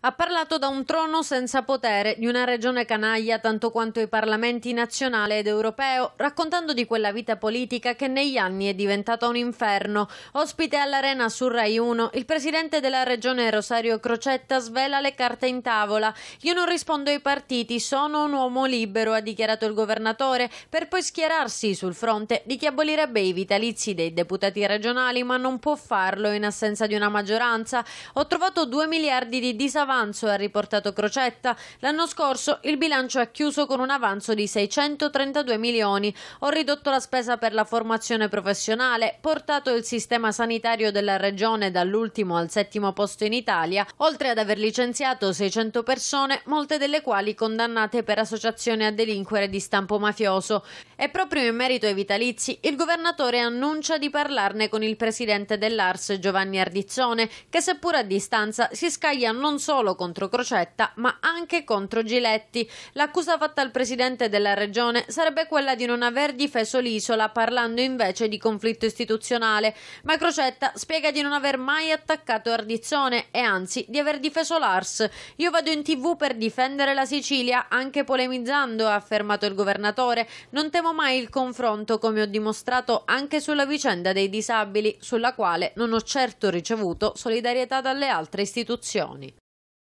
Ha parlato da un trono senza potere di una regione canaglia tanto quanto i parlamenti nazionale ed europeo, raccontando di quella vita politica che negli anni è diventata un inferno. Ospite all'Arena su Rai 1, il presidente della regione Rosario Crocetta svela le carte in tavola. Io non rispondo ai partiti, sono un uomo libero, ha dichiarato il governatore, per poi schierarsi sul fronte di chi abolirebbe i vitalizi dei deputati regionali, ma non può farlo in assenza di una maggioranza. Ho trovato 2 miliardi di disavanzi avanzo, ha riportato Crocetta, l'anno scorso il bilancio è chiuso con un avanzo di 632 milioni. Ho ridotto la spesa per la formazione professionale, portato il sistema sanitario della regione dall'ultimo al settimo posto in Italia, oltre ad aver licenziato 600 persone, molte delle quali condannate per associazione a delinquere di stampo mafioso. E proprio in merito ai vitalizi, il governatore annuncia di parlarne con il presidente dell'ARS Giovanni Ardizzone, che seppur a distanza si scaglia non solo solo contro Crocetta, ma anche contro Giletti. L'accusa fatta al presidente della regione sarebbe quella di non aver difeso l'isola, parlando invece di conflitto istituzionale. Ma Crocetta spiega di non aver mai attaccato Ardizzone e anzi di aver difeso Lars. Io vado in tv per difendere la Sicilia, anche polemizzando, ha affermato il governatore. Non temo mai il confronto, come ho dimostrato anche sulla vicenda dei disabili, sulla quale non ho certo ricevuto solidarietà dalle altre istituzioni.